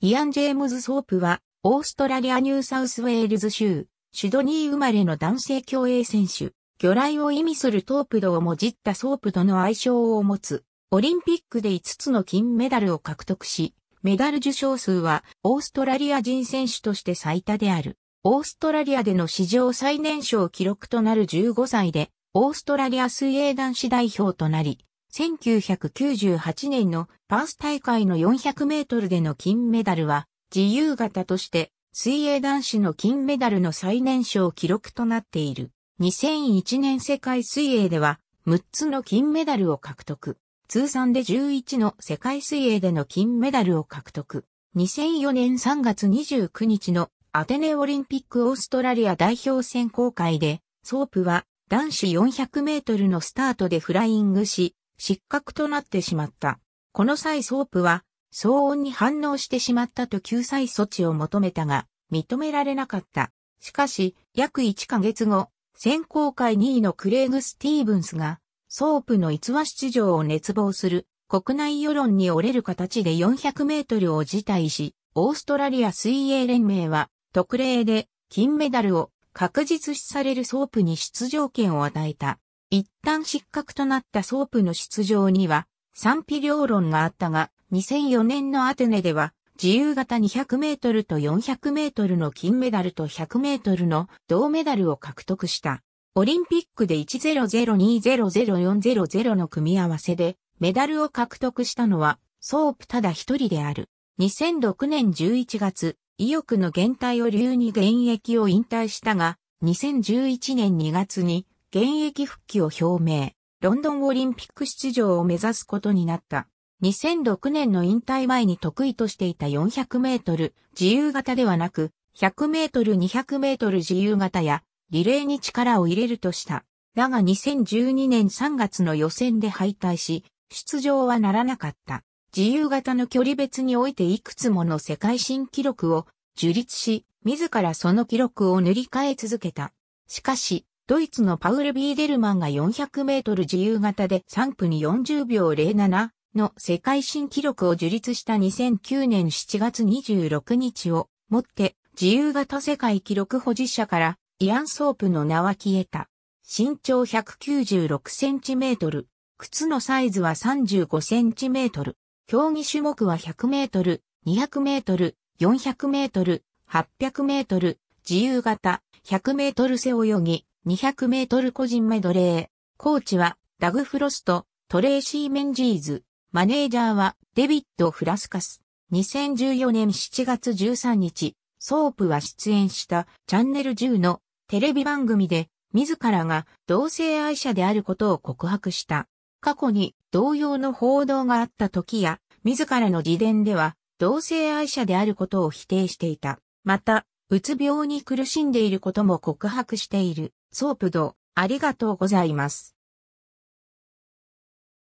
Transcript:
イアン・ジェームズ・ソープは、オーストラリア・ニューサウスウェールズ州、シドニー生まれの男性競泳選手、魚雷を意味するトープドをもじったソープドの愛称を持つ、オリンピックで5つの金メダルを獲得し、メダル受賞数はオーストラリア人選手として最多である。オーストラリアでの史上最年少記録となる15歳で、オーストラリア水泳男子代表となり、1998年のパース大会の400メートルでの金メダルは、自由形として、水泳男子の金メダルの最年少記録となっている。2001年世界水泳では、6つの金メダルを獲得。通算で11の世界水泳での金メダルを獲得。2004年3月29日のアテネオリンピックオーストラリア代表選考会で、ソープは男子400メートルのスタートでフライングし、失格となってしまった。この際ソープは、騒音に反応してしまったと救済措置を求めたが、認められなかった。しかし、約1ヶ月後、選考会2位のクレイグ・スティーブンスが、ソープの逸話出場を熱望する国内世論に折れる形で400メートルを辞退し、オーストラリア水泳連盟は特例で金メダルを確実視されるソープに出場権を与えた。一旦失格となったソープの出場には賛否両論があったが、2004年のアテネでは自由形200メートルと400メートルの金メダルと100メートルの銅メダルを獲得した。オリンピックで100200400の組み合わせでメダルを獲得したのはソープただ一人である。2006年11月、意欲の減退を理由に現役を引退したが、2011年2月に現役復帰を表明、ロンドンオリンピック出場を目指すことになった。2006年の引退前に得意としていた400メートル自由形ではなく、100メートル200メートル自由形やリレーに力を入れるとした。だが2012年3月の予選で敗退し、出場はならなかった。自由形の距離別においていくつもの世界新記録を樹立し、自らその記録を塗り替え続けた。しかし、ドイツのパウル・ビーデルマンが400メートル自由形で3分に40秒07の世界新記録を樹立した2009年7月26日をもって自由形世界記録保持者からイアン・ソープの名は消えた。身長196センチメートル。靴のサイズは35センチメートル。競技種目は100メートル、200メートル、400メートル、800メートル、自由形、100メートル背泳ぎ、200メートル個人メドレー。コーチはダグ・フロスト、トレーシー・メンジーズ。マネージャーはデビッド・フラスカス。2014年7月13日、ソープは出演したチャンネル10のテレビ番組で自らが同性愛者であることを告白した。過去に同様の報道があった時や、自らの自伝では同性愛者であることを否定していた。また、うつ病に苦しんでいることも告白している。ソープド、ありがとうございます。